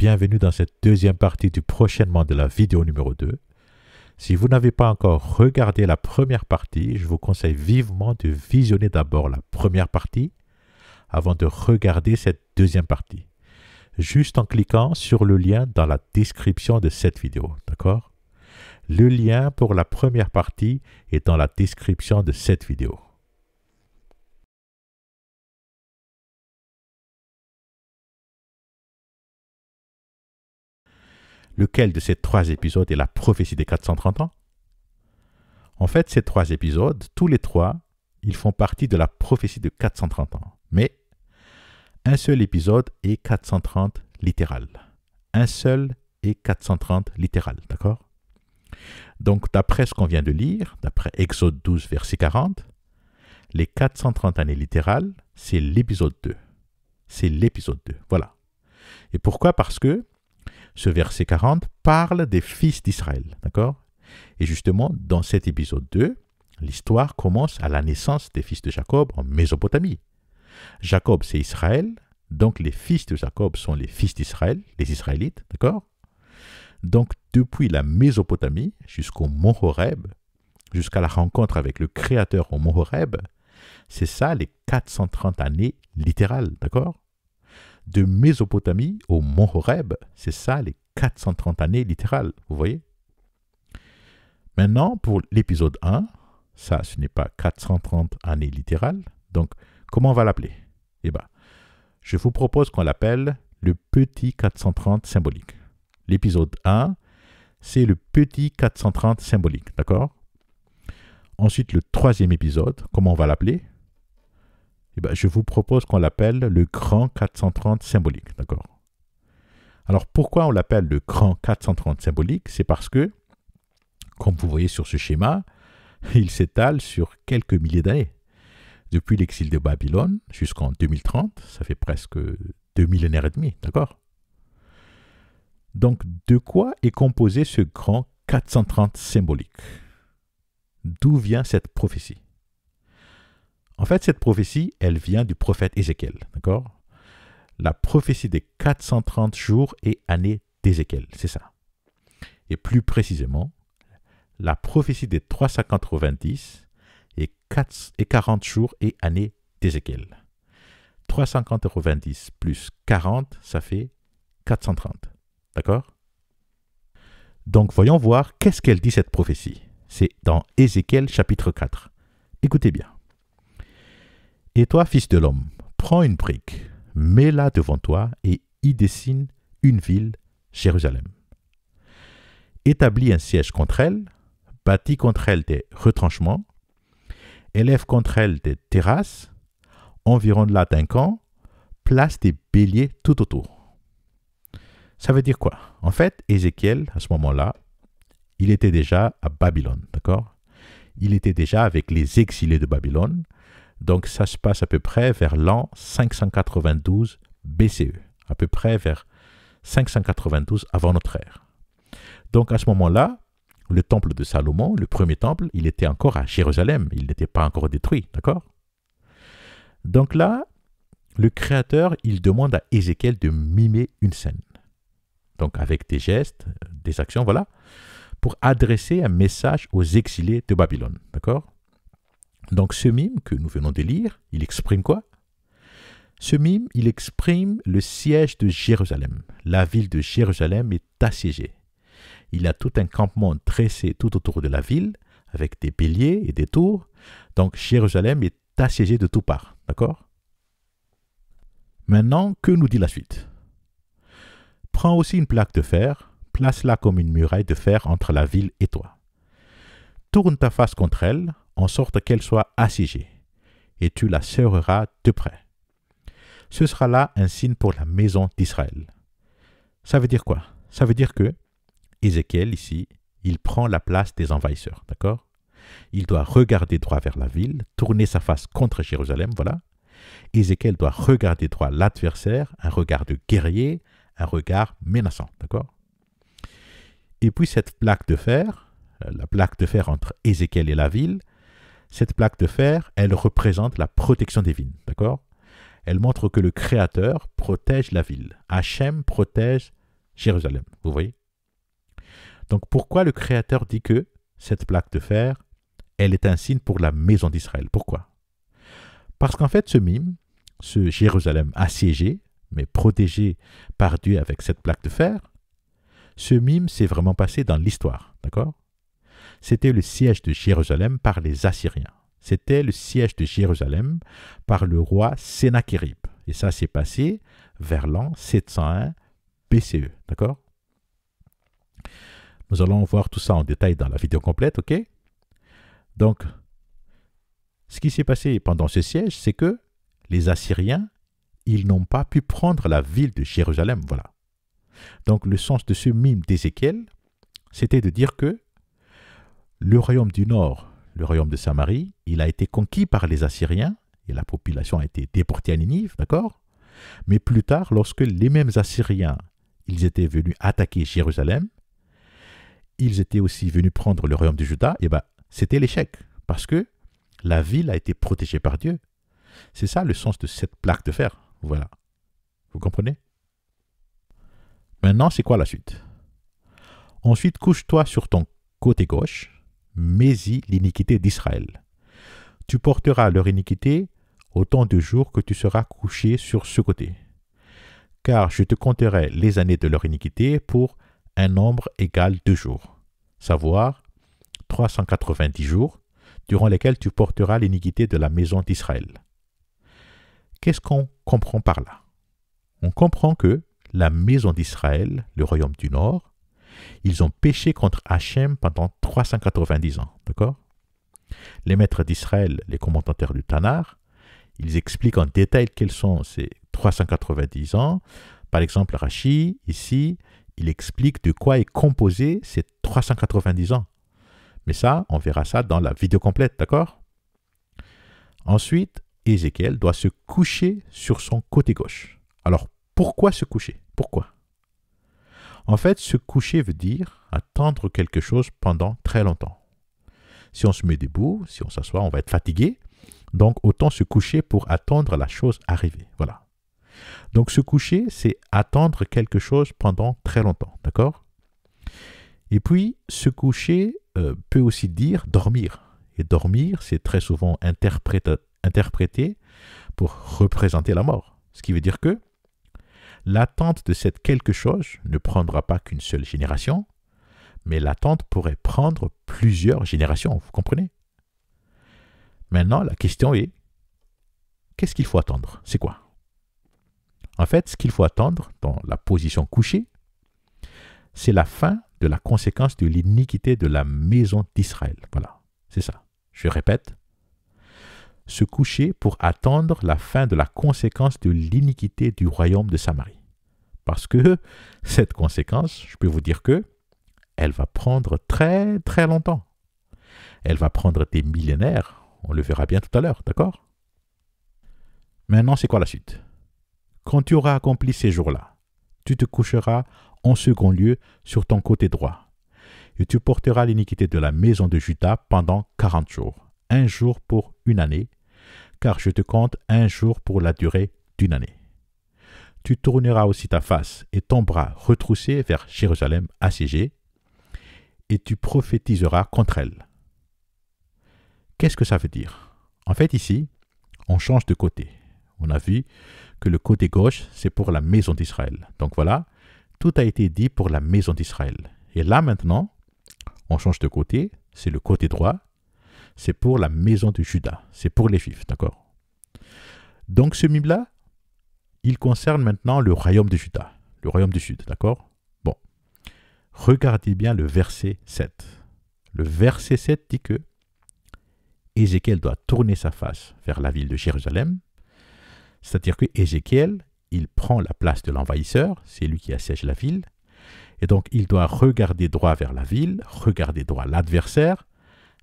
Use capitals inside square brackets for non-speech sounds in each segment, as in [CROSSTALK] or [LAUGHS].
bienvenue dans cette deuxième partie du prochainement de la vidéo numéro 2. Si vous n'avez pas encore regardé la première partie, je vous conseille vivement de visionner d'abord la première partie avant de regarder cette deuxième partie, juste en cliquant sur le lien dans la description de cette vidéo, d'accord Le lien pour la première partie est dans la description de cette vidéo. Lequel de ces trois épisodes est la prophétie des 430 ans En fait, ces trois épisodes, tous les trois, ils font partie de la prophétie de 430 ans. Mais un seul épisode est 430 littéral. Un seul est 430 littéral, d'accord Donc, d'après ce qu'on vient de lire, d'après Exode 12, verset 40, les 430 années littérales, c'est l'épisode 2. C'est l'épisode 2, voilà. Et pourquoi Parce que ce verset 40 parle des fils d'Israël, d'accord Et justement, dans cet épisode 2, l'histoire commence à la naissance des fils de Jacob en Mésopotamie. Jacob, c'est Israël, donc les fils de Jacob sont les fils d'Israël, les Israélites, d'accord Donc depuis la Mésopotamie jusqu'au mont Horeb, jusqu'à la rencontre avec le Créateur au mont Horeb, c'est ça les 430 années littérales, d'accord de Mésopotamie au mont Horeb. C'est ça les 430 années littérales, vous voyez Maintenant, pour l'épisode 1, ça, ce n'est pas 430 années littérales. Donc, comment on va l'appeler Eh bien, je vous propose qu'on l'appelle le petit 430 symbolique. L'épisode 1, c'est le petit 430 symbolique, d'accord Ensuite, le troisième épisode, comment on va l'appeler bah, je vous propose qu'on l'appelle le grand 430 symbolique. D'accord Alors pourquoi on l'appelle le grand 430 symbolique C'est parce que, comme vous voyez sur ce schéma, [LAUGHS] il s'étale sur quelques milliers d'années. Depuis l'exil de Babylone jusqu'en 2030, ça fait presque deux millénaires et demi, d'accord Donc de quoi est composé ce grand 430 symbolique D'où vient cette prophétie en fait, cette prophétie, elle vient du prophète Ézéchiel, d'accord La prophétie des 430 jours et années d'Ézéchiel, c'est ça. Et plus précisément, la prophétie des 390 et, et 40 jours et années d'Ézéchiel. 390 plus 40, ça fait 430. D'accord Donc voyons voir qu'est-ce qu'elle dit cette prophétie. C'est dans Ézéchiel chapitre 4. Écoutez bien. Et toi, fils de l'homme, prends une brique, mets-la devant toi et y dessine une ville, Jérusalem. Établis un siège contre elle, bâtis contre elle des retranchements, élève contre elle des terrasses, environne-la d'un camp, place des béliers tout autour. Ça veut dire quoi En fait, Ézéchiel, à ce moment-là, il était déjà à Babylone, d'accord Il était déjà avec les exilés de Babylone, donc ça se passe à peu près vers l'an 592 BCE, à peu près vers 592 avant notre ère. Donc à ce moment-là, le temple de Salomon, le premier temple, il était encore à Jérusalem, il n'était pas encore détruit, d'accord Donc là, le Créateur, il demande à Ézéchiel de mimer une scène, donc avec des gestes, des actions, voilà, pour adresser un message aux exilés de Babylone, d'accord donc ce mime que nous venons de lire, il exprime quoi Ce mime, il exprime le siège de Jérusalem. La ville de Jérusalem est assiégée. Il a tout un campement dressé tout autour de la ville, avec des béliers et des tours. Donc Jérusalem est assiégée de toutes parts. D'accord Maintenant, que nous dit la suite Prends aussi une plaque de fer, place-la comme une muraille de fer entre la ville et toi. Tourne ta face contre elle, en sorte qu'elle soit assiégée, et tu la serreras de près. Ce sera là un signe pour la maison d'Israël. Ça veut dire quoi Ça veut dire que Ézéchiel, ici, il prend la place des envahisseurs, d'accord Il doit regarder droit vers la ville, tourner sa face contre Jérusalem, voilà. Ézéchiel doit regarder droit l'adversaire, un regard de guerrier, un regard menaçant, d'accord Et puis cette plaque de fer, euh, la plaque de fer entre Ézéchiel et la ville, cette plaque de fer, elle représente la protection des d'accord Elle montre que le Créateur protège la ville. Hachem protège Jérusalem, vous voyez Donc pourquoi le Créateur dit que cette plaque de fer, elle est un signe pour la maison d'Israël Pourquoi Parce qu'en fait, ce mime, ce Jérusalem assiégé, mais protégé par Dieu avec cette plaque de fer, ce mime s'est vraiment passé dans l'histoire, d'accord c'était le siège de Jérusalem par les Assyriens. C'était le siège de Jérusalem par le roi Sénachérib. Et ça s'est passé vers l'an 701 BCE. D'accord Nous allons voir tout ça en détail dans la vidéo complète, ok Donc, ce qui s'est passé pendant ce siège, c'est que les Assyriens, ils n'ont pas pu prendre la ville de Jérusalem. Voilà. Donc, le sens de ce mime d'Ézéchiel, c'était de dire que le royaume du nord, le royaume de Samarie, il a été conquis par les Assyriens et la population a été déportée à Ninive, d'accord Mais plus tard, lorsque les mêmes Assyriens, ils étaient venus attaquer Jérusalem, ils étaient aussi venus prendre le royaume de Juda, et eh bien c'était l'échec, parce que la ville a été protégée par Dieu. C'est ça le sens de cette plaque de fer. Voilà. Vous comprenez Maintenant, c'est quoi la suite Ensuite, couche-toi sur ton côté gauche, Maisie l'iniquité d'Israël. Tu porteras leur iniquité autant de jours que tu seras couché sur ce côté. Car je te compterai les années de leur iniquité pour un nombre égal de jours, savoir 390 jours, durant lesquels tu porteras l'iniquité de la maison d'Israël. Qu'est-ce qu'on comprend par là On comprend que la maison d'Israël, le royaume du Nord, ils ont péché contre Hachem pendant 390 ans. D'accord Les maîtres d'Israël, les commentateurs du Tanar, ils expliquent en détail quels sont ces 390 ans. Par exemple, Rachi, ici, il explique de quoi est composé ces 390 ans. Mais ça, on verra ça dans la vidéo complète, d'accord Ensuite, Ézéchiel doit se coucher sur son côté gauche. Alors, pourquoi se coucher Pourquoi en fait, se coucher veut dire attendre quelque chose pendant très longtemps. Si on se met debout, si on s'assoit, on va être fatigué. Donc autant se coucher pour attendre la chose arriver. Voilà. Donc se coucher, c'est attendre quelque chose pendant très longtemps. D'accord Et puis, se coucher euh, peut aussi dire dormir. Et dormir, c'est très souvent interprété pour représenter la mort. Ce qui veut dire que L'attente de cette quelque chose ne prendra pas qu'une seule génération, mais l'attente pourrait prendre plusieurs générations, vous comprenez Maintenant, la question est, qu'est-ce qu'il faut attendre C'est quoi En fait, ce qu'il faut attendre dans la position couchée, c'est la fin de la conséquence de l'iniquité de la maison d'Israël. Voilà, c'est ça. Je répète, se coucher pour attendre la fin de la conséquence de l'iniquité du royaume de Samarie. Parce que [LAUGHS] cette conséquence, je peux vous dire que elle va prendre très très longtemps. Elle va prendre des millénaires, on le verra bien tout à l'heure, d'accord Maintenant, c'est quoi la suite Quand tu auras accompli ces jours-là, tu te coucheras en second lieu sur ton côté droit, et tu porteras l'iniquité de la maison de Juda pendant 40 jours, un jour pour une année, car je te compte un jour pour la durée d'une année. Tu tourneras aussi ta face et ton bras retroussé vers Jérusalem assiégée, et tu prophétiseras contre elle. Qu'est-ce que ça veut dire En fait, ici, on change de côté. On a vu que le côté gauche, c'est pour la maison d'Israël. Donc voilà, tout a été dit pour la maison d'Israël. Et là maintenant, on change de côté, c'est le côté droit, c'est pour la maison de Judas, c'est pour les Juifs, d'accord Donc ce mime-là, il concerne maintenant le royaume de Judas, le royaume du Sud, d'accord Bon, regardez bien le verset 7. Le verset 7 dit que Ézéchiel doit tourner sa face vers la ville de Jérusalem, c'est-à-dire que Ézéchiel, il prend la place de l'envahisseur, c'est lui qui assiège la ville, et donc il doit regarder droit vers la ville, regarder droit l'adversaire,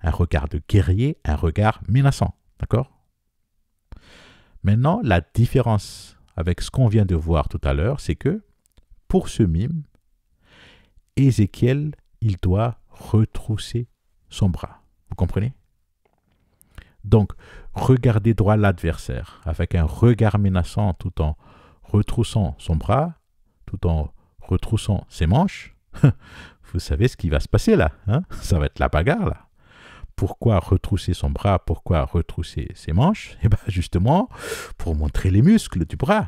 un regard de guerrier, un regard menaçant. D'accord Maintenant, la différence avec ce qu'on vient de voir tout à l'heure, c'est que pour ce mime, Ézéchiel, il doit retrousser son bras. Vous comprenez Donc, regarder droit l'adversaire avec un regard menaçant tout en retroussant son bras, tout en retroussant ses manches, [LAUGHS] vous savez ce qui va se passer là. Hein Ça va être la bagarre là pourquoi retrousser son bras, pourquoi retrousser ses manches Eh bien justement, pour montrer les muscles du bras.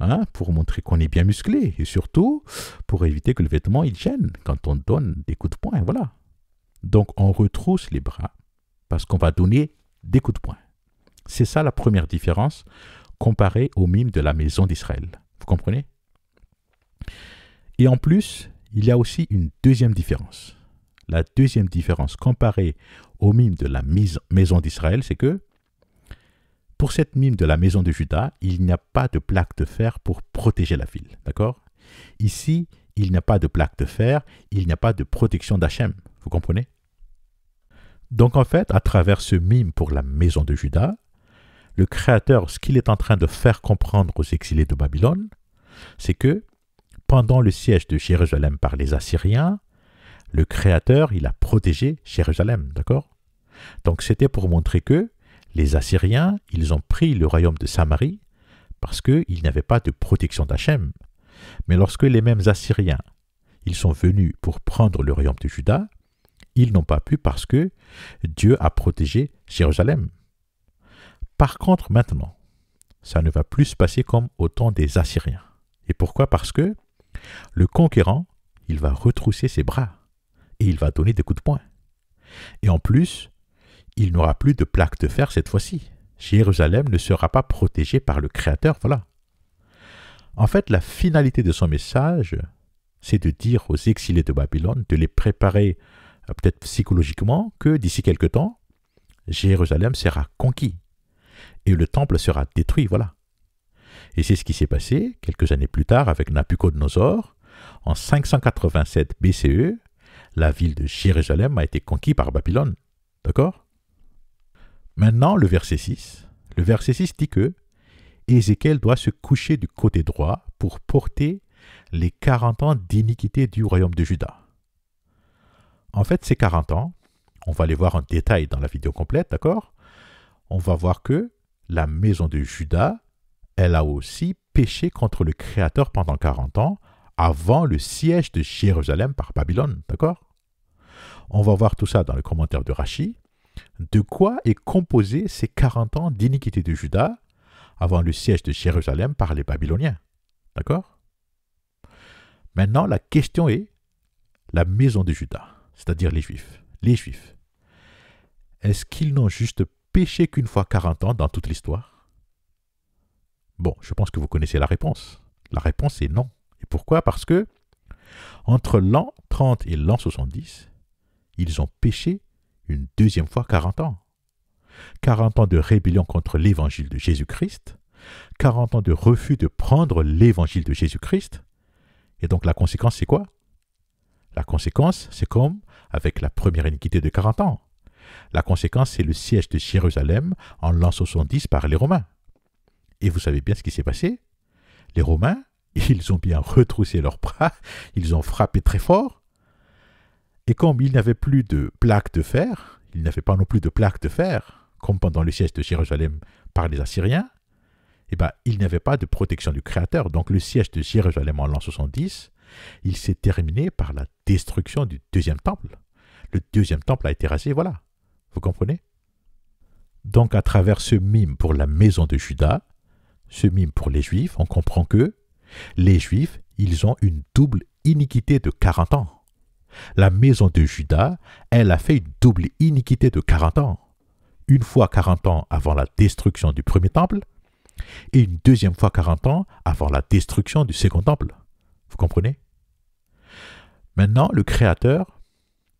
Hein, pour montrer qu'on est bien musclé et surtout pour éviter que le vêtement il gêne quand on donne des coups de poing. Voilà. Donc on retrousse les bras parce qu'on va donner des coups de poing. C'est ça la première différence comparée au mime de la maison d'Israël. Vous comprenez Et en plus, il y a aussi une deuxième différence. La deuxième différence comparée au mime de la maison d'Israël, c'est que pour cette mime de la maison de Juda, il n'y a pas de plaque de fer pour protéger la ville. D'accord Ici, il n'y a pas de plaque de fer, il n'y a pas de protection d'Hachem. Vous comprenez Donc en fait, à travers ce mime pour la maison de Juda, le Créateur, ce qu'il est en train de faire comprendre aux exilés de Babylone, c'est que pendant le siège de Jérusalem par les Assyriens, le Créateur, il a protégé Jérusalem, d'accord Donc c'était pour montrer que les Assyriens, ils ont pris le royaume de Samarie parce qu'ils n'avaient pas de protection d'Hachem. Mais lorsque les mêmes Assyriens, ils sont venus pour prendre le royaume de Juda, ils n'ont pas pu parce que Dieu a protégé Jérusalem. Par contre, maintenant, ça ne va plus se passer comme au temps des Assyriens. Et pourquoi Parce que le conquérant, il va retrousser ses bras et il va donner des coups de poing. Et en plus, il n'aura plus de plaque de fer cette fois-ci. Jérusalem ne sera pas protégée par le Créateur, voilà. En fait, la finalité de son message, c'est de dire aux exilés de Babylone, de les préparer euh, peut-être psychologiquement, que d'ici quelque temps, Jérusalem sera conquis et le temple sera détruit, voilà. Et c'est ce qui s'est passé quelques années plus tard avec Nabucodonosor. En 587 BCE, la ville de Jérusalem a été conquise par Babylone. D'accord Maintenant, le verset 6. Le verset 6 dit que Ézéchiel doit se coucher du côté droit pour porter les 40 ans d'iniquité du royaume de Juda. En fait, ces 40 ans, on va les voir en détail dans la vidéo complète, d'accord On va voir que la maison de Juda, elle a aussi péché contre le Créateur pendant 40 ans avant le siège de Jérusalem par Babylone, d'accord on va voir tout ça dans le commentaire de Rachid. De quoi est composé ces 40 ans d'iniquité de Judas avant le siège de Jérusalem par les Babyloniens D'accord Maintenant, la question est la maison de Judas, c'est-à-dire les Juifs. Les Juifs. Est-ce qu'ils n'ont juste péché qu'une fois 40 ans dans toute l'histoire Bon, je pense que vous connaissez la réponse. La réponse est non. Et pourquoi Parce que entre l'an 30 et l'an 70, ils ont péché une deuxième fois 40 ans. 40 ans de rébellion contre l'évangile de Jésus-Christ, 40 ans de refus de prendre l'évangile de Jésus-Christ. Et donc la conséquence, c'est quoi La conséquence, c'est comme avec la première iniquité de 40 ans. La conséquence, c'est le siège de Jérusalem en l'an 70 par les Romains. Et vous savez bien ce qui s'est passé Les Romains, [LAUGHS] ils ont bien retroussé leurs bras, ils ont frappé très fort, et comme il n'avait plus de plaques de fer, il n'avait pas non plus de plaques de fer, comme pendant le siège de Jérusalem par les Assyriens, eh ben, il n'y avait pas de protection du Créateur. Donc le siège de Jérusalem en l'an 70, il s'est terminé par la destruction du deuxième temple. Le deuxième temple a été rasé, voilà. Vous comprenez Donc à travers ce mime pour la maison de Judas, ce mime pour les Juifs, on comprend que les Juifs, ils ont une double iniquité de 40 ans. La maison de Judas, elle a fait une double iniquité de 40 ans. Une fois 40 ans avant la destruction du premier temple, et une deuxième fois 40 ans avant la destruction du second temple. Vous comprenez Maintenant, le Créateur,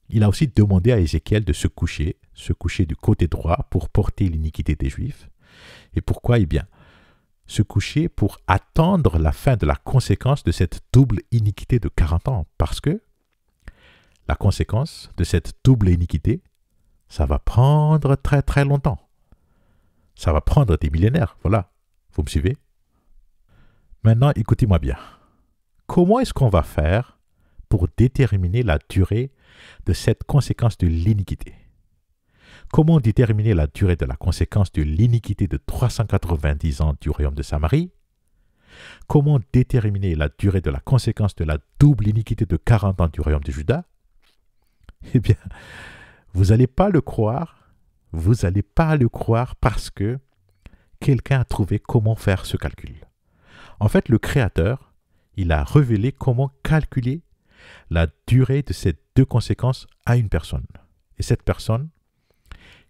il a aussi demandé à Ézéchiel de se coucher, se coucher du côté droit pour porter l'iniquité des Juifs. Et pourquoi Eh bien, se coucher pour attendre la fin de la conséquence de cette double iniquité de 40 ans, parce que la conséquence de cette double iniquité, ça va prendre très très longtemps. Ça va prendre des millénaires, voilà. Vous me suivez Maintenant, écoutez-moi bien. Comment est-ce qu'on va faire pour déterminer la durée de cette conséquence de l'iniquité Comment déterminer la durée de la conséquence de l'iniquité de 390 ans du royaume de Samarie Comment déterminer la durée de la conséquence de la double iniquité de 40 ans du royaume de Juda [LAUGHS] Eh bien, vous n'allez pas le croire, vous n'allez pas le croire parce que quelqu'un a trouvé comment faire ce calcul. En fait, le créateur, il a révélé comment calculer la durée de ces deux conséquences à une personne. Et cette personne,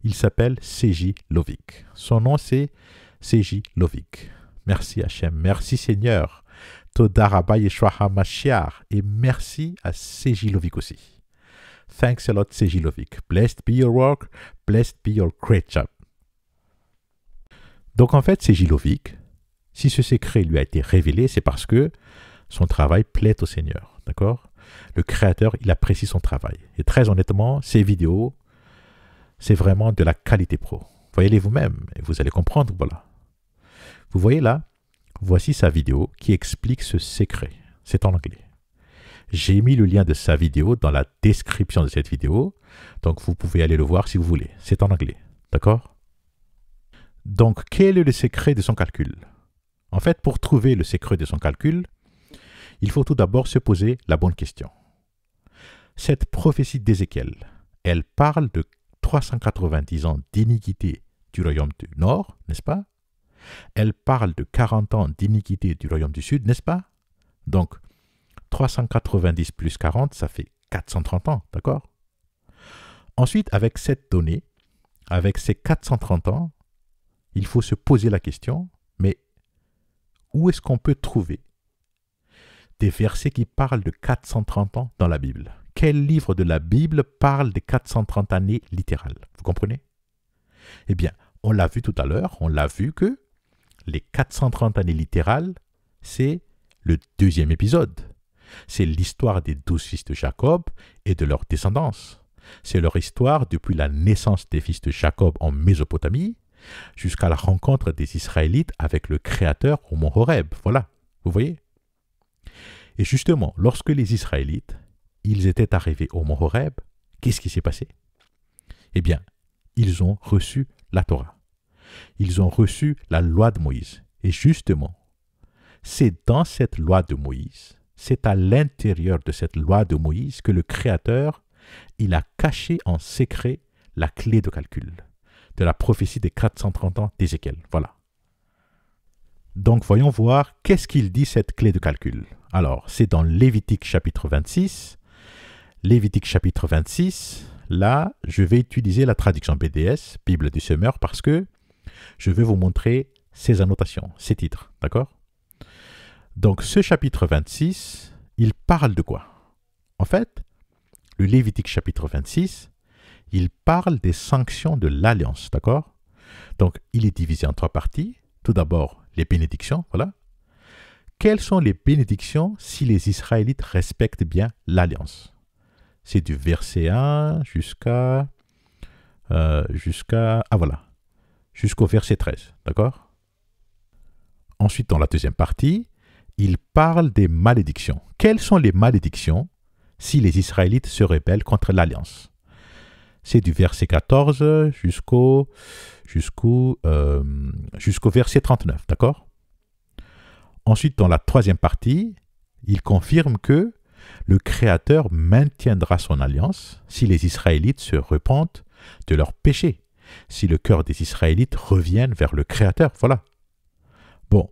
il s'appelle C.J. Lovic. Son nom, c'est C.J. Lovic. Merci Hachem, merci Seigneur. Todaraba Yeshua Et merci à C.J. Lovic aussi. Thanks a lot, Sejilovic. Blessed be your work, blessed be your great job. Donc en fait, Sejilovic, si ce secret lui a été révélé, c'est parce que son travail plaît au Seigneur. D'accord Le Créateur, il apprécie son travail. Et très honnêtement, ces vidéos, c'est vraiment de la qualité pro. Voyez-les vous-même et vous allez comprendre. Voilà. Vous voyez là, voici sa vidéo qui explique ce secret. C'est en anglais. J'ai mis le lien de sa vidéo dans la description de cette vidéo, donc vous pouvez aller le voir si vous voulez. C'est en anglais, d'accord Donc, quel est le secret de son calcul En fait, pour trouver le secret de son calcul, il faut tout d'abord se poser la bonne question. Cette prophétie d'Ézéchiel, elle parle de 390 ans d'iniquité du royaume du Nord, n'est-ce pas Elle parle de 40 ans d'iniquité du royaume du Sud, n'est-ce pas Donc, 390 plus 40, ça fait 430 ans, d'accord Ensuite, avec cette donnée, avec ces 430 ans, il faut se poser la question, mais où est-ce qu'on peut trouver des versets qui parlent de 430 ans dans la Bible Quel livre de la Bible parle des 430 années littérales Vous comprenez Eh bien, on l'a vu tout à l'heure, on l'a vu que les 430 années littérales, c'est le deuxième épisode c'est l'histoire des douze fils de Jacob et de leur descendance. C'est leur histoire depuis la naissance des fils de Jacob en Mésopotamie jusqu'à la rencontre des Israélites avec le Créateur au mont Horeb. Voilà, vous voyez Et justement, lorsque les Israélites, ils étaient arrivés au mont Horeb, qu'est-ce qui s'est passé Eh bien, ils ont reçu la Torah. Ils ont reçu la loi de Moïse. Et justement, c'est dans cette loi de Moïse c'est à l'intérieur de cette loi de Moïse que le Créateur, il a caché en secret la clé de calcul de la prophétie des 430 ans d'Ézéchiel. Voilà. Donc voyons voir qu'est-ce qu'il dit cette clé de calcul. Alors, c'est dans Lévitique chapitre 26. Lévitique chapitre 26, là, je vais utiliser la traduction BDS, Bible du Semeur, parce que je vais vous montrer ces annotations, ces titres, d'accord donc ce chapitre 26, il parle de quoi En fait, le Lévitique chapitre 26, il parle des sanctions de l'alliance, d'accord Donc il est divisé en trois parties. Tout d'abord, les bénédictions, voilà. Quelles sont les bénédictions si les Israélites respectent bien l'alliance C'est du verset 1 jusqu'à... Euh, jusqu'à... Ah voilà, jusqu'au verset 13, d'accord Ensuite, dans la deuxième partie, il parle des malédictions. Quelles sont les malédictions si les Israélites se rebellent contre l'alliance C'est du verset 14 jusqu'au jusqu'au euh, jusqu'au verset 39, d'accord Ensuite, dans la troisième partie, il confirme que le Créateur maintiendra son alliance si les Israélites se repentent de leurs péchés, si le cœur des Israélites revient vers le Créateur. Voilà. Bon,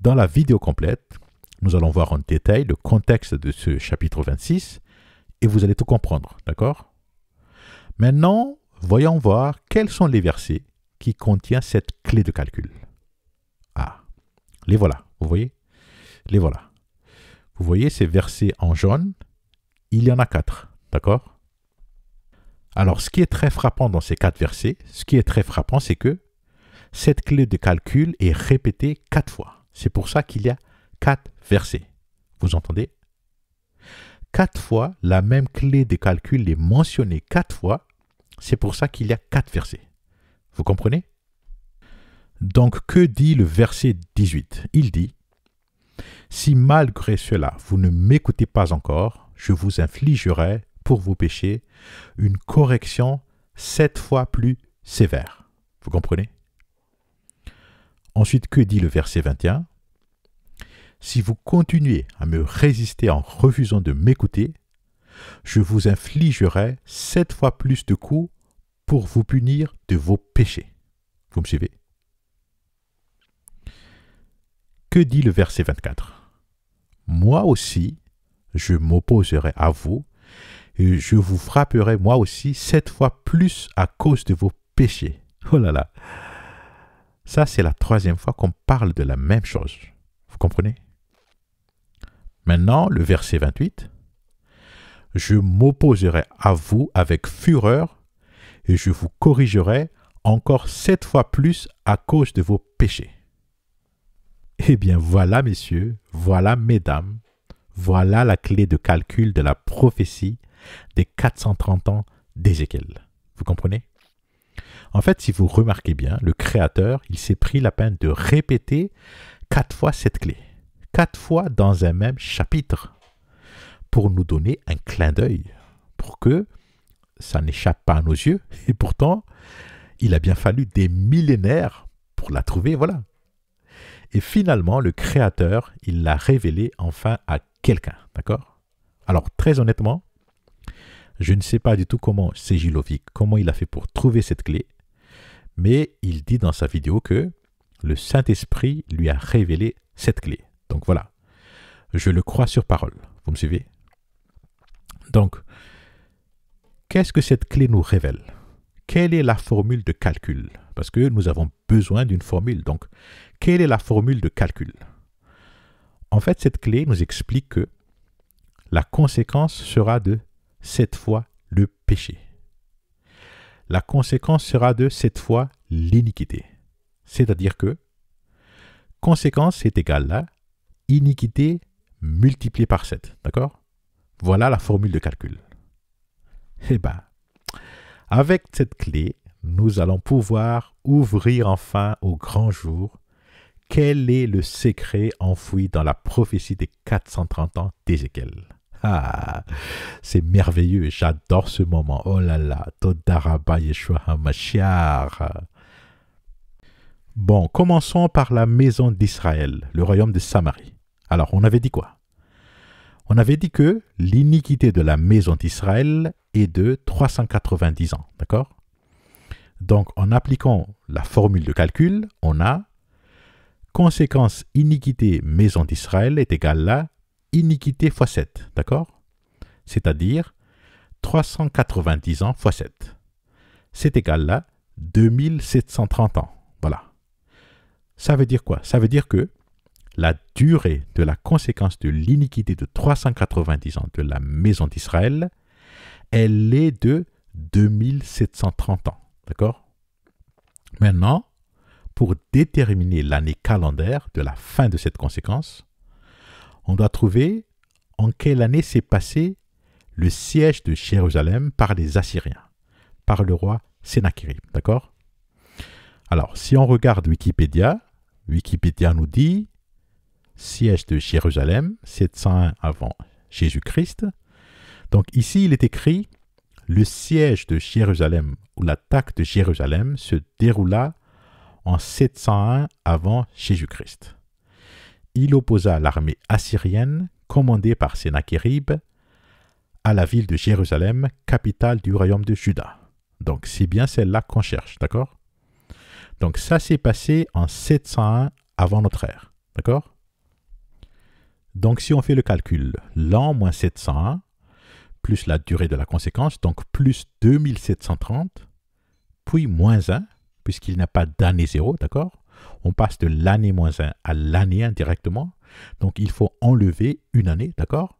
dans la vidéo complète, nous allons voir en détail le contexte de ce chapitre 26 et vous allez tout comprendre, d'accord Maintenant, voyons voir quels sont les versets qui contiennent cette clé de calcul. Ah, les voilà, vous voyez Les voilà. Vous voyez ces versets en jaune Il y en a quatre, d'accord Alors, ce qui est très frappant dans ces quatre versets, ce qui est très frappant, c'est que cette clé de calcul est répétée quatre fois. C'est pour ça qu'il y a quatre versets. Vous entendez Quatre fois, la même clé de calcul est mentionnée quatre fois. C'est pour ça qu'il y a quatre versets. Vous comprenez Donc, que dit le verset 18 Il dit Si malgré cela, vous ne m'écoutez pas encore, je vous infligerai pour vos péchés une correction sept fois plus sévère. Vous comprenez Ensuite, que dit le verset 21 si vous continuez à me résister en refusant de m'écouter, je vous infligerai sept fois plus de coups pour vous punir de vos péchés. Vous me suivez Que dit le verset 24 Moi aussi, je m'opposerai à vous, et je vous frapperai moi aussi sept fois plus à cause de vos péchés. [LAUGHS] Oh là là Ça, c'est la troisième fois qu'on parle de la même chose. Vous comprenez Maintenant, le verset 28. Je m'opposerai à vous avec fureur et je vous corrigerai encore sept fois plus à cause de vos péchés. Eh bien voilà, messieurs, voilà, mesdames, voilà la clé de calcul de la prophétie des 430 ans d'Ézéchiel. Vous comprenez En fait, si vous remarquez bien, le Créateur, il s'est pris la peine de répéter quatre fois cette clé quatre fois dans un même chapitre pour nous donner un clin d'œil, pour que ça n'échappe pas à nos yeux. Et pourtant, il a bien fallu des millénaires pour la trouver, voilà. Et finalement, le Créateur, il l'a révélé enfin à quelqu'un, d'accord Alors, très honnêtement, je ne sais pas du tout comment c'est Jilovic, comment il a fait pour trouver cette clé, mais il dit dans sa vidéo que le Saint-Esprit lui a révélé cette clé. Donc voilà, je le crois sur parole. Vous me suivez Donc, qu'est-ce que cette clé nous révèle Quelle est la formule de calcul Parce que nous avons besoin d'une formule. Donc, quelle est la formule de calcul En fait, cette clé nous explique que la conséquence sera de cette fois le péché. La conséquence sera de cette fois l'iniquité. C'est-à-dire que conséquence est égale à iniquité multipliée par 7. D'accord Voilà la formule de calcul. Eh bien, avec cette clé, nous allons pouvoir ouvrir enfin au grand jour quel est le secret enfoui dans la prophétie des 430 ans d'Ézéchiel. Ah, c'est merveilleux, j'adore ce moment. Oh là là, Todaraba Yeshua HaMashiach. Bon, commençons par la maison d'Israël, le royaume de Samarie. Alors, on avait dit quoi On avait dit que l'iniquité de la maison d'Israël est de 390 ans, d'accord Donc, en appliquant la formule de calcul, on a conséquence iniquité maison d'Israël est égale à iniquité fois 7, d'accord C'est-à-dire 390 ans fois 7. C'est égal à 2730 ans. Voilà. Ça veut dire quoi Ça veut dire que la durée de la conséquence de l'iniquité de 390 ans de la maison d'Israël, elle est de 2730 ans. D'accord Maintenant, pour déterminer l'année calendaire de la fin de cette conséquence, on doit trouver en quelle année s'est passé le siège de Jérusalem par les Assyriens, par le roi Sennacherib. D'accord Alors, si on regarde Wikipédia, Wikipédia nous dit siège de Jérusalem, 701 avant Jésus-Christ. Donc ici, il est écrit le siège de Jérusalem ou l'attaque de Jérusalem se déroula en 701 avant Jésus-Christ. Il opposa l'armée assyrienne commandée par Sénachérib à la ville de Jérusalem, capitale du royaume de Juda. Donc c'est bien celle-là qu'on cherche, d'accord Donc ça s'est passé en 701 avant notre ère, d'accord donc si on fait le calcul, l'an moins 701, plus la durée de la conséquence, donc plus 2730, puis moins 1, puisqu'il n'y a pas d'année zéro, d'accord On passe de l'année moins 1 à l'année 1 directement. Donc il faut enlever une année, d'accord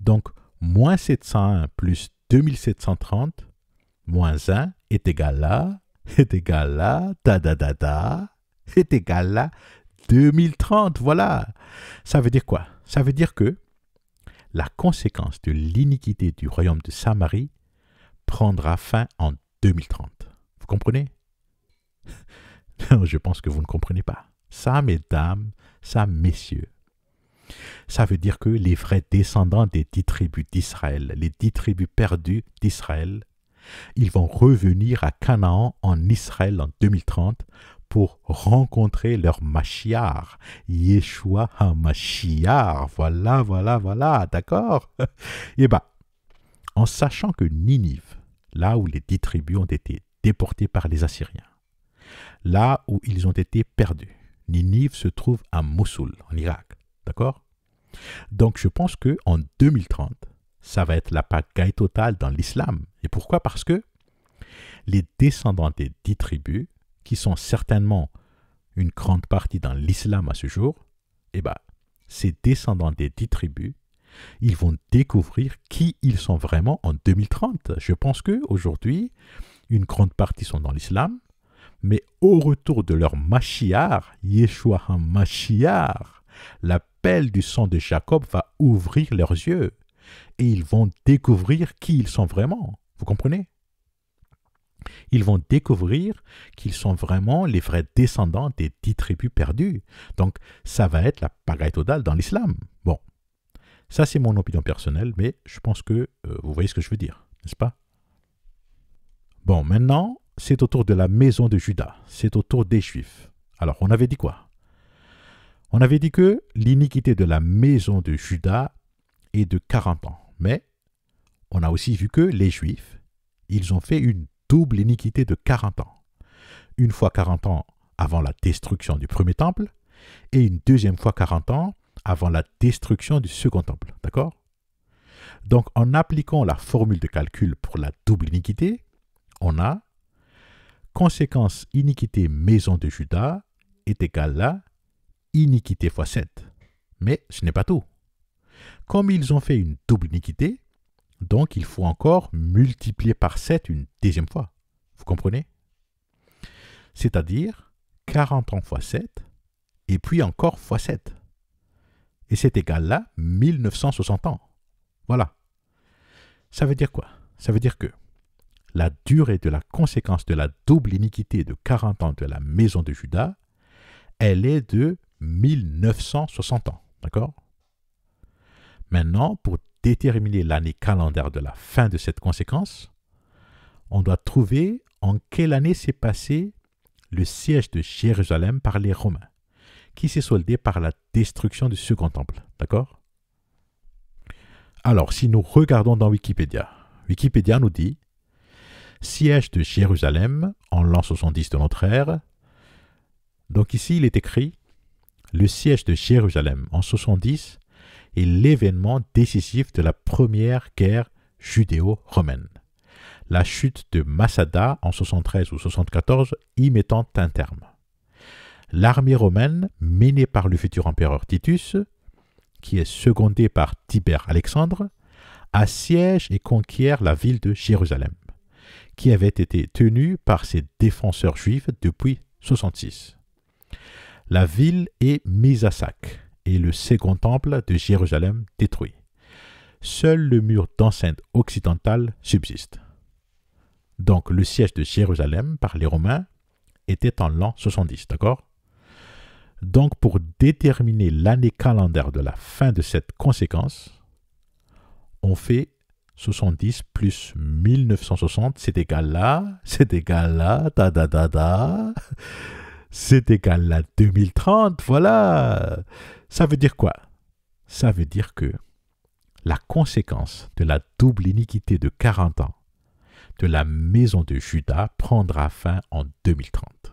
Donc moins 701 plus 2730 moins 1 est égal à, est égal à, da da est égal à 2030, voilà. Ça veut dire quoi ça veut dire que la conséquence de l'iniquité du royaume de Samarie prendra fin en 2030. Vous comprenez Non, [LAUGHS] je pense que vous ne comprenez pas. Ça, mesdames, ça, messieurs. Ça veut dire que les vrais descendants des dix tribus d'Israël, les dix tribus perdues d'Israël, ils vont revenir à Canaan en Israël en 2030 pour rencontrer leur machiar. Yeshua HaMashiach. Voilà, voilà, voilà, d'accord [LAUGHS] Eh bien, en sachant que Ninive, là où les dix tribus ont été déportées par les Assyriens, là où ils ont été perdus, Ninive se trouve à Mossoul, en Irak, d'accord Donc je pense que en 2030, ça va être la pagaille totale dans l'islam. Et pourquoi Parce que les descendants des dix tribus qui sont certainement une grande partie dans l'islam à ce jour, eh ben, ces descendants des dix tribus, ils vont découvrir qui ils sont vraiment en 2030. Je pense que aujourd'hui, une grande partie sont dans l'islam, mais au retour de leur Machiar, Yeshua Machiar, l'appel du sang de Jacob va ouvrir leurs yeux et ils vont découvrir qui ils sont vraiment. Vous comprenez ils vont découvrir qu'ils sont vraiment les vrais descendants des dix tribus perdues. Donc, ça va être la pagaille totale dans l'islam. Bon, ça c'est mon opinion personnelle, mais je pense que euh, vous voyez ce que je veux dire, n'est-ce pas Bon, maintenant, c'est autour de la maison de Judas, c'est autour des Juifs. Alors, on avait dit quoi On avait dit que l'iniquité de la maison de Judas est de 40 ans, mais on a aussi vu que les Juifs, ils ont fait une double iniquité de 40 ans. Une fois 40 ans avant la destruction du premier temple, et une deuxième fois 40 ans avant la destruction du second temple. D'accord Donc, en appliquant la formule de calcul pour la double iniquité, on a conséquence iniquité maison de Judas est égale à iniquité fois 7. Mais ce n'est pas tout. Comme ils ont fait une double iniquité, donc il faut encore multiplier par 7 une deuxième fois. Vous comprenez C'est-à-dire 40 ans fois 7 et puis encore fois 7. Et c'est égal là 1960 ans. Voilà. Ça veut dire quoi Ça veut dire que la durée de la conséquence de la double iniquité de 40 ans de la maison de Judas, elle est de 1960 ans. D'accord Maintenant, pour déterminer l'année calendaire de la fin de cette conséquence, on doit trouver en quelle année s'est passé le siège de Jérusalem par les Romains, qui s'est soldé par la destruction du Second Temple. D'accord Alors, si nous regardons dans Wikipédia, Wikipédia nous dit Siège de Jérusalem en l'an 70 de notre ère. Donc ici, il est écrit Le siège de Jérusalem en 70 et l'événement décisif de la première guerre judéo-romaine. La chute de Massada en 73 ou 74 y mettant un terme. L'armée romaine, menée par le futur empereur Titus, qui est secondé par Tibère Alexandre, assiège et conquiert la ville de Jérusalem, qui avait été tenue par ses défenseurs juifs depuis 66. La ville est mise à sac et le second temple de Jérusalem détruit. Seul le mur d'enceinte occidentale subsiste. Donc le siège de Jérusalem par les Romains était en l'an 70, d'accord Donc pour déterminer l'année calendaire de la fin de cette conséquence, on fait 70 plus 1960, c'est égal à, c'est égal à, c'est égal à 2030, voilà ça veut dire quoi Ça veut dire que la conséquence de la double iniquité de 40 ans de la maison de Judas prendra fin en 2030.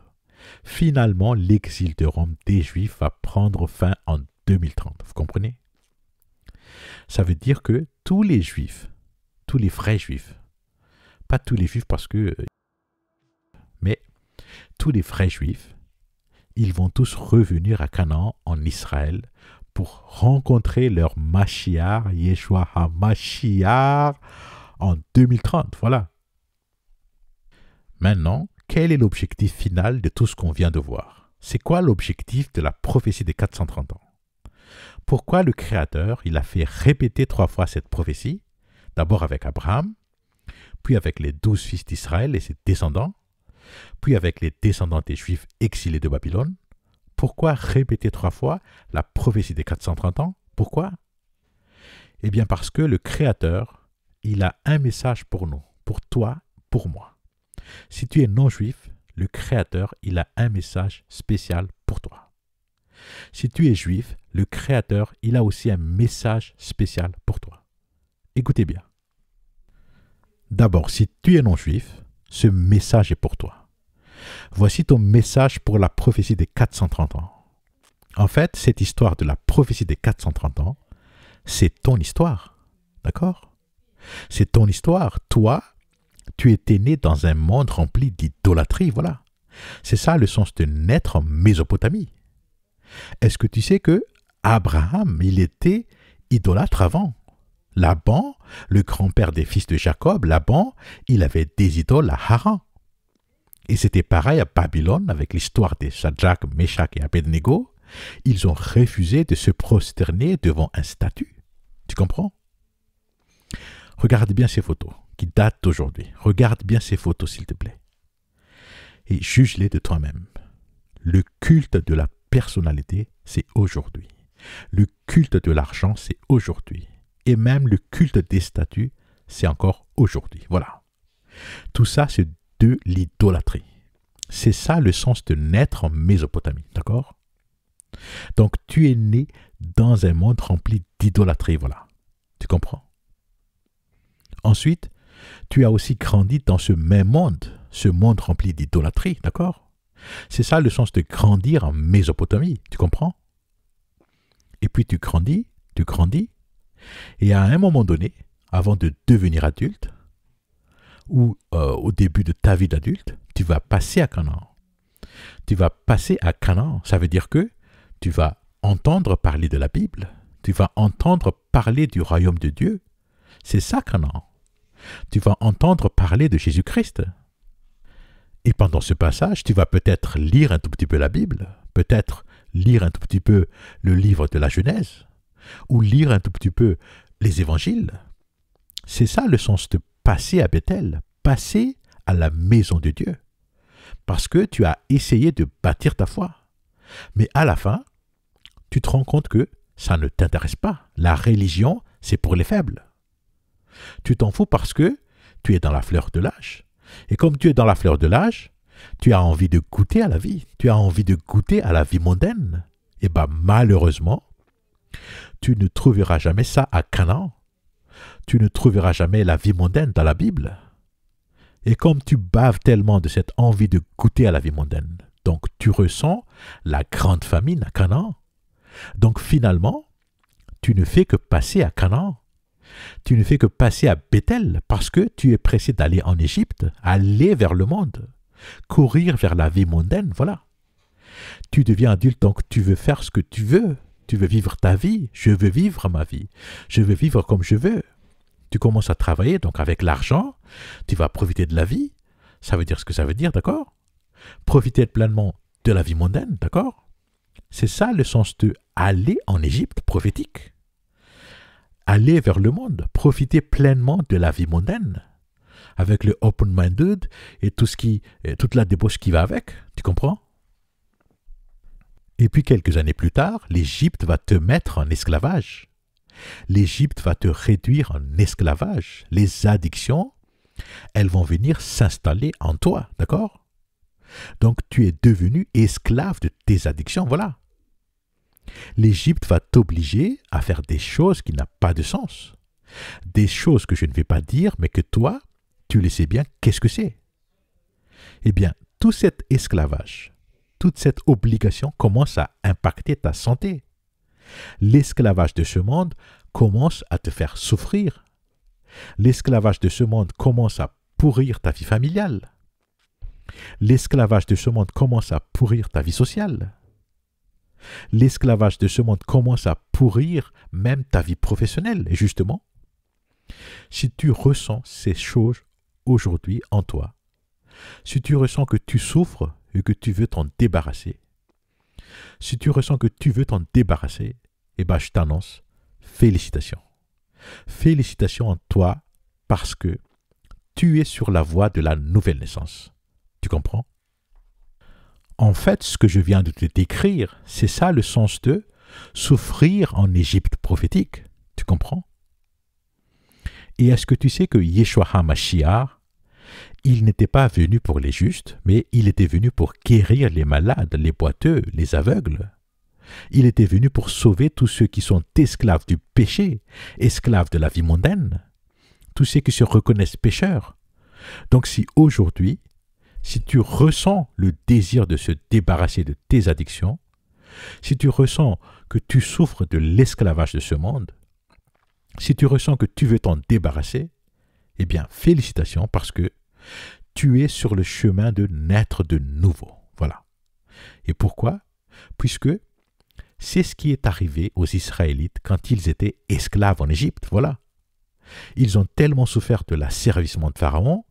Finalement, l'exil de Rome des Juifs va prendre fin en 2030. Vous comprenez Ça veut dire que tous les Juifs, tous les vrais Juifs, pas tous les Juifs parce que... Euh, mais tous les vrais Juifs ils vont tous revenir à Canaan en Israël pour rencontrer leur Mashiach, Yeshua HaMashiach, en 2030. Voilà. Maintenant, quel est l'objectif final de tout ce qu'on vient de voir C'est quoi l'objectif de la prophétie des 430 ans Pourquoi le Créateur, il a fait répéter trois fois cette prophétie, d'abord avec Abraham, puis avec les douze fils d'Israël et ses descendants, puis avec les descendants des Juifs exilés de Babylone, pourquoi répéter trois fois la prophétie des 430 ans Pourquoi Eh bien parce que le Créateur, il a un message pour nous, pour toi, pour moi. Si tu es non-juif, le Créateur, il a un message spécial pour toi. Si tu es juif, le Créateur, il a aussi un message spécial pour toi. Écoutez bien. D'abord, si tu es non-juif, ce message est pour toi. Voici ton message pour la prophétie des 430 ans. En fait, cette histoire de la prophétie des 430 ans, c'est ton histoire. D'accord C'est ton histoire. Toi, tu étais né dans un monde rempli d'idolâtrie, voilà. C'est ça le sens de naître en Mésopotamie. Est-ce que tu sais que Abraham, il était idolâtre avant Laban, le grand-père des fils de Jacob, Laban, il avait des idoles à Haran. Et c'était pareil à Babylone avec l'histoire des Shadrach, Meshach et Abednego. Ils ont refusé de se prosterner devant un statut. Tu comprends Regarde bien ces photos qui datent d'aujourd'hui. Regarde bien ces photos, s'il te plaît. Et juge-les de toi-même. Le culte de la personnalité, c'est aujourd'hui. Le culte de l'argent, c'est aujourd'hui et même le culte des statues, c'est encore aujourd'hui. Voilà. Tout ça, c'est de l'idolâtrie. C'est ça le sens de naître en Mésopotamie, d'accord Donc tu es né dans un monde rempli d'idolâtrie, voilà. Tu comprends Ensuite, tu as aussi grandi dans ce même monde, ce monde rempli d'idolâtrie, d'accord C'est ça le sens de grandir en Mésopotamie, tu comprends Et puis tu grandis, tu grandis, et à un moment donné, avant de devenir adulte, ou euh, au début de ta vie d'adulte, tu vas passer à Canaan. Tu vas passer à Canaan. Ça veut dire que tu vas entendre parler de la Bible. Tu vas entendre parler du royaume de Dieu. C'est ça Canaan. Tu vas entendre parler de Jésus-Christ. Et pendant ce passage, tu vas peut-être lire un tout petit peu la Bible, peut-être lire un tout petit peu le livre de la Genèse, ou lire un tout petit peu les évangiles. C'est ça le sens de passer à Bethel, passer à la maison de Dieu. Parce que tu as essayé de bâtir ta foi. Mais à la fin, tu te rends compte que ça ne t'intéresse pas. La religion, c'est pour les faibles. Tu t'en fous parce que tu es dans la fleur de l'âge. Et comme tu es dans la fleur de l'âge, tu as envie de goûter à la vie. Tu as envie de goûter à la vie mondaine. Et bien malheureusement, tu ne trouveras jamais ça à Canaan. Tu ne trouveras jamais la vie mondaine dans la Bible. Et comme tu baves tellement de cette envie de goûter à la vie mondaine, donc tu ressens la grande famine à Canaan. Donc finalement, tu ne fais que passer à Canaan. Tu ne fais que passer à Bethel parce que tu es pressé d'aller en Égypte, aller vers le monde, courir vers la vie mondaine, voilà. Tu deviens adulte, donc tu veux faire ce que tu veux. Tu veux vivre ta vie, je veux vivre ma vie. Je veux vivre comme je veux. Tu commences à travailler, donc avec l'argent, tu vas profiter de la vie. Ça veut dire ce que ça veut dire, d'accord Profiter pleinement de la vie mondaine, d'accord C'est ça le sens de aller en Égypte prophétique. Aller vers le monde, profiter pleinement de la vie mondaine, avec le open-minded et tout ce qui, toute la débauche qui va avec, tu comprends et puis quelques années plus tard, l'Égypte va te mettre en esclavage. L'Égypte va te réduire en esclavage. Les addictions, elles vont venir s'installer en toi, d'accord Donc tu es devenu esclave de tes addictions, voilà. L'Égypte va t'obliger à faire des choses qui n'ont pas de sens. Des choses que je ne vais pas dire, mais que toi, tu le sais bien, qu'est-ce que c'est Eh bien, tout cet esclavage, toute cette obligation commence à impacter ta santé. L'esclavage de ce monde commence à te faire souffrir. L'esclavage de ce monde commence à pourrir ta vie familiale. L'esclavage de ce monde commence à pourrir ta vie sociale. L'esclavage de ce monde commence à pourrir même ta vie professionnelle. Et justement, si tu ressens ces choses aujourd'hui en toi, si tu ressens que tu souffres, que tu veux t'en débarrasser, si tu ressens que tu veux t'en débarrasser, et eh ben, je t'annonce, félicitations. Félicitations en toi parce que tu es sur la voie de la nouvelle naissance. Tu comprends En fait, ce que je viens de te décrire, c'est ça le sens de souffrir en Égypte prophétique. Tu comprends Et est-ce que tu sais que Yeshua HaMashiach il n'était pas venu pour les justes, mais il était venu pour guérir les malades, les boiteux, les aveugles. Il était venu pour sauver tous ceux qui sont esclaves du péché, esclaves de la vie mondaine, tous ceux qui se reconnaissent pécheurs. Donc si aujourd'hui, si tu ressens le désir de se débarrasser de tes addictions, si tu ressens que tu souffres de l'esclavage de ce monde, si tu ressens que tu veux t'en débarrasser, eh bien, félicitations parce que tu es sur le chemin de naître de nouveau. Voilà. Et pourquoi Puisque c'est ce qui est arrivé aux Israélites quand ils étaient esclaves en Égypte. Voilà. Ils ont tellement souffert de l'asservissement de Pharaon,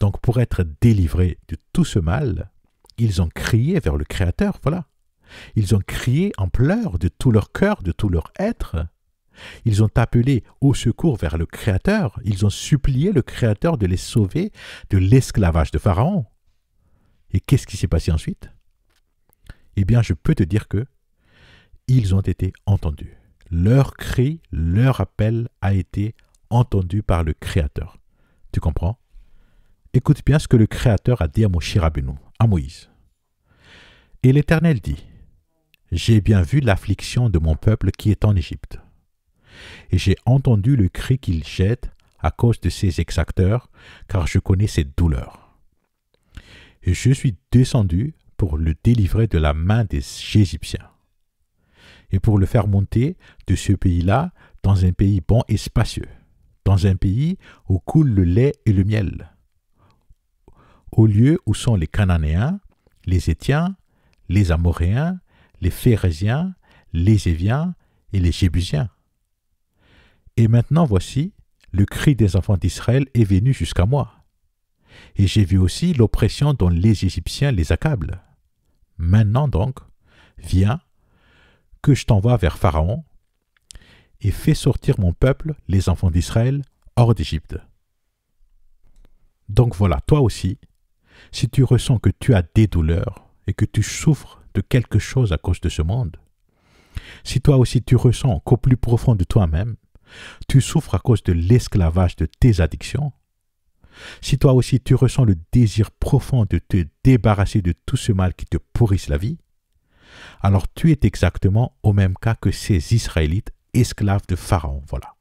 donc pour être délivrés de tout ce mal, ils ont crié vers le Créateur. Voilà. Ils ont crié en pleurs de tout leur cœur, de tout leur être. Ils ont appelé au secours vers le Créateur, ils ont supplié le Créateur de les sauver de l'esclavage de Pharaon. Et qu'est-ce qui s'est passé ensuite Eh bien, je peux te dire que ils ont été entendus. Leur cri, leur appel a été entendu par le Créateur. Tu comprends Écoute bien ce que le Créateur a dit à à Moïse. Et l'Éternel dit, J'ai bien vu l'affliction de mon peuple qui est en Égypte et j'ai entendu le cri qu'il jette à cause de ses exacteurs, car je connais cette douleur. Et je suis descendu pour le délivrer de la main des Égyptiens, et pour le faire monter de ce pays-là dans un pays bon et spacieux, dans un pays où coule le lait et le miel, au lieu où sont les Cananéens, les Étiens, les Amoréens, les Phérésiens, les Éviens et les Jébusiens, et maintenant voici, le cri des enfants d'Israël est venu jusqu'à moi. Et j'ai vu aussi l'oppression dont les Égyptiens les accablent. Maintenant donc, viens, que je t'envoie vers Pharaon, et fais sortir mon peuple, les enfants d'Israël, hors d'Égypte. Donc voilà, toi aussi, si tu ressens que tu as des douleurs et que tu souffres de quelque chose à cause de ce monde, si toi aussi tu ressens qu'au plus profond de toi-même, tu souffres à cause de l'esclavage de tes addictions. Si toi aussi tu ressens le désir profond de te débarrasser de tout ce mal qui te pourrisse la vie, alors tu es exactement au même cas que ces Israélites esclaves de Pharaon. Voilà.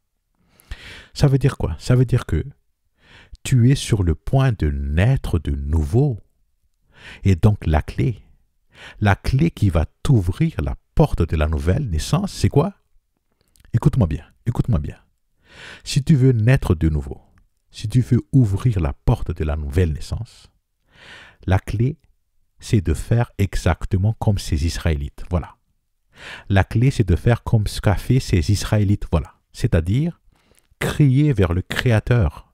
Ça veut dire quoi Ça veut dire que tu es sur le point de naître de nouveau. Et donc la clé, la clé qui va t'ouvrir la porte de la nouvelle naissance, c'est quoi Écoute-moi bien. Écoute-moi bien. Si tu veux naître de nouveau, si tu veux ouvrir la porte de la nouvelle naissance, la clé, c'est de faire exactement comme ces Israélites. Voilà. La clé, c'est de faire comme ce qu'a fait ces Israélites. Voilà. C'est-à-dire, crier vers le Créateur.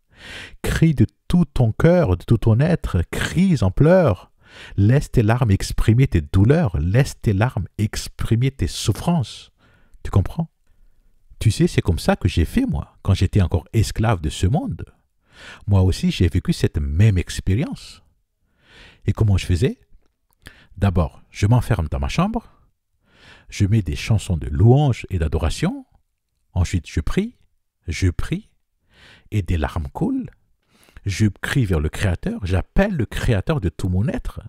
Crie de tout ton cœur, de tout ton être, crie en pleurs. Laisse tes larmes exprimer tes douleurs, laisse tes larmes exprimer tes souffrances. Tu comprends tu sais, c'est comme ça que j'ai fait, moi, quand j'étais encore esclave de ce monde. Moi aussi, j'ai vécu cette même expérience. Et comment je faisais D'abord, je m'enferme dans ma chambre, je mets des chansons de louange et d'adoration, ensuite je prie, je prie, et des larmes coulent, je crie vers le Créateur, j'appelle le Créateur de tout mon être,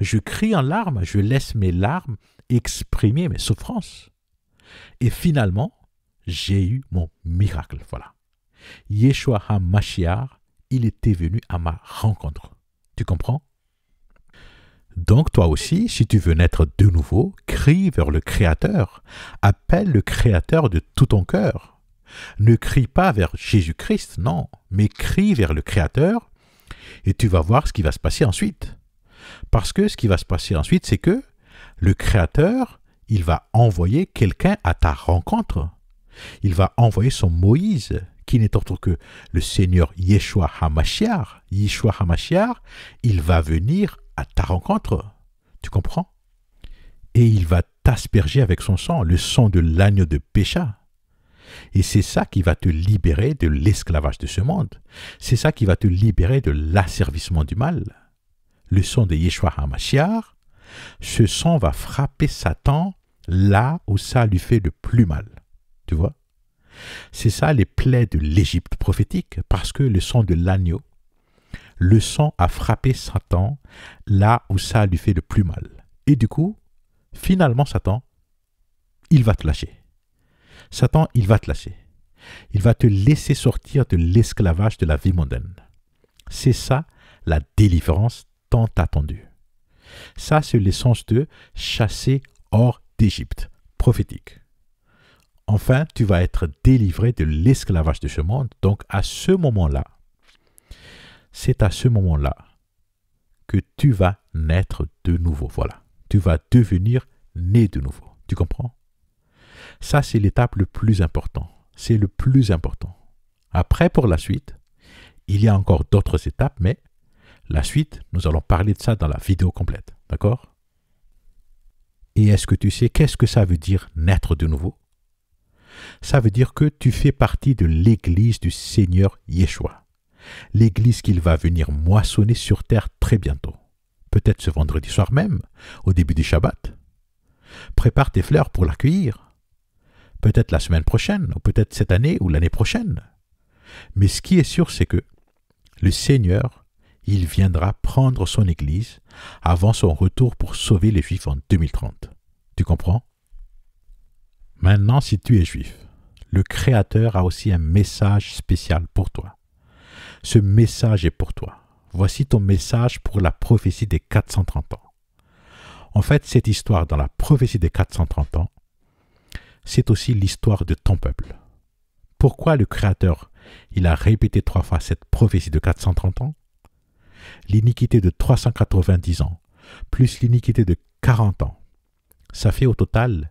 je crie en larmes, je laisse mes larmes exprimer mes souffrances. Et finalement, j'ai eu mon miracle. Voilà. Yeshua HaMashiach, il était venu à ma rencontre. Tu comprends donc toi aussi, si tu veux naître de nouveau, crie vers le Créateur, appelle le Créateur de tout ton cœur. Ne crie pas vers Jésus-Christ, non, mais crie vers le Créateur, et tu vas voir ce qui va se passer ensuite. Parce que ce qui va se passer ensuite, c'est que le Créateur, il va envoyer quelqu'un à ta rencontre il va envoyer son Moïse, qui n'est autre que le Seigneur Yeshua Hamashiach. Yeshua Hamashiach, il va venir à ta rencontre. Tu comprends Et il va t'asperger avec son sang, le sang de l'agneau de pécha. Et c'est ça qui va te libérer de l'esclavage de ce monde. C'est ça qui va te libérer de l'asservissement du mal. Le sang de Yeshua Hamashiach, ce sang va frapper Satan là où ça lui fait le plus mal. Tu vois C'est ça les plaies de l'Égypte prophétique, parce que le sang de l'agneau, le sang a frappé Satan là où ça lui fait le plus mal. Et du coup, finalement, Satan, il va te lâcher. Satan, il va te lâcher. Il va te laisser sortir de l'esclavage de la vie mondaine. C'est ça la délivrance tant attendue. Ça, c'est l'essence de chasser hors d'Égypte, prophétique. Enfin, tu vas être délivré de l'esclavage de ce monde. Donc à ce moment-là, c'est à ce moment-là que tu vas naître de nouveau. Voilà. Tu vas devenir né de nouveau. Tu comprends Ça, c'est l'étape le plus important. C'est le plus important. Après, pour la suite, il y a encore d'autres étapes, mais la suite, nous allons parler de ça dans la vidéo complète. D'accord Et est-ce que tu sais qu'est-ce que ça veut dire naître de nouveau ça veut dire que tu fais partie de l'Église du Seigneur Yeshua. L'Église qu'il va venir moissonner sur terre très bientôt. Peut-être ce vendredi soir même, au début du Shabbat. Prépare tes fleurs pour l'accueillir. Peut-être la semaine prochaine, ou peut-être cette année ou l'année prochaine. Mais ce qui est sûr, c'est que le Seigneur, il viendra prendre son Église avant son retour pour sauver les Juifs en 2030. Tu comprends Maintenant, si tu es juif, le Créateur a aussi un message spécial pour toi. Ce message est pour toi. Voici ton message pour la prophétie des 430 ans. En fait, cette histoire dans la prophétie des 430 ans, c'est aussi l'histoire de ton peuple. Pourquoi le Créateur, il a répété trois fois cette prophétie de 430 ans L'iniquité de 390 ans, plus l'iniquité de 40 ans, ça fait au total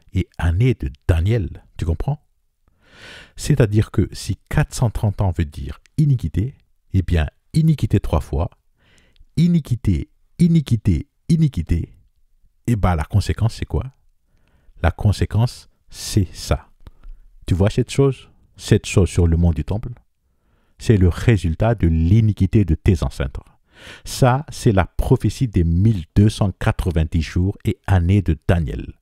et année de Daniel, tu comprends C'est-à-dire que si 430 ans veut dire iniquité, eh bien iniquité trois fois, iniquité, iniquité, iniquité, et eh bien la conséquence c'est quoi La conséquence c'est ça. Tu vois cette chose Cette chose sur le mont du temple C'est le résultat de l'iniquité de tes ancêtres. Ça, c'est la prophétie des 1290 jours et années de Daniel.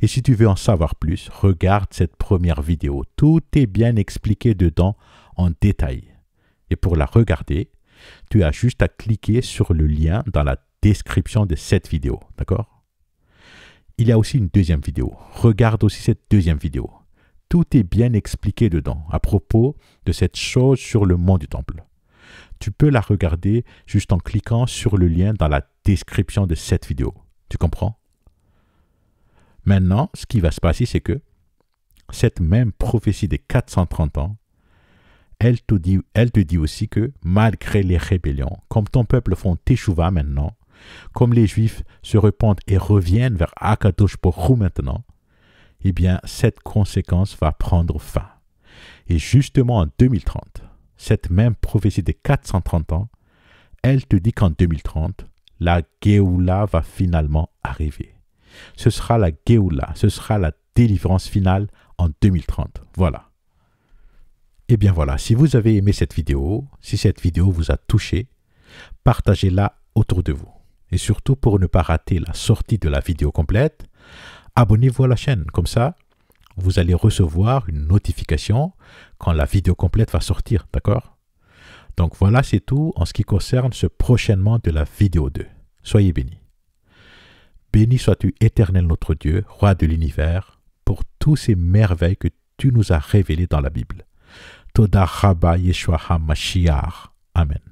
Et si tu veux en savoir plus, regarde cette première vidéo. Tout est bien expliqué dedans en détail. Et pour la regarder, tu as juste à cliquer sur le lien dans la description de cette vidéo. D'accord Il y a aussi une deuxième vidéo. Regarde aussi cette deuxième vidéo. Tout est bien expliqué dedans à propos de cette chose sur le mont du temple. Tu peux la regarder juste en cliquant sur le lien dans la description de cette vidéo. Tu comprends Maintenant, ce qui va se passer, c'est que cette même prophétie des 430 ans, elle te dit, elle te dit aussi que malgré les rébellions, comme ton peuple font Teshuvah maintenant, comme les Juifs se repentent et reviennent vers Akadosh maintenant, eh bien, cette conséquence va prendre fin. Et justement en 2030, cette même prophétie des 430 ans, elle te dit qu'en 2030, la Géoula va finalement arriver. Ce sera la Géoula, ce sera la délivrance finale en 2030. Voilà. Et eh bien voilà, si vous avez aimé cette vidéo, si cette vidéo vous a touché, partagez-la autour de vous. Et surtout pour ne pas rater la sortie de la vidéo complète, abonnez-vous à la chaîne. Comme ça, vous allez recevoir une notification quand la vidéo complète va sortir, d'accord Donc voilà, c'est tout en ce qui concerne ce prochainement de la vidéo 2. Soyez bénis. Béni sois-tu, éternel notre Dieu, roi de l'univers, pour toutes ces merveilles que tu nous as révélées dans la Bible. Toda Rabba Yeshua HaMashiach. Amen.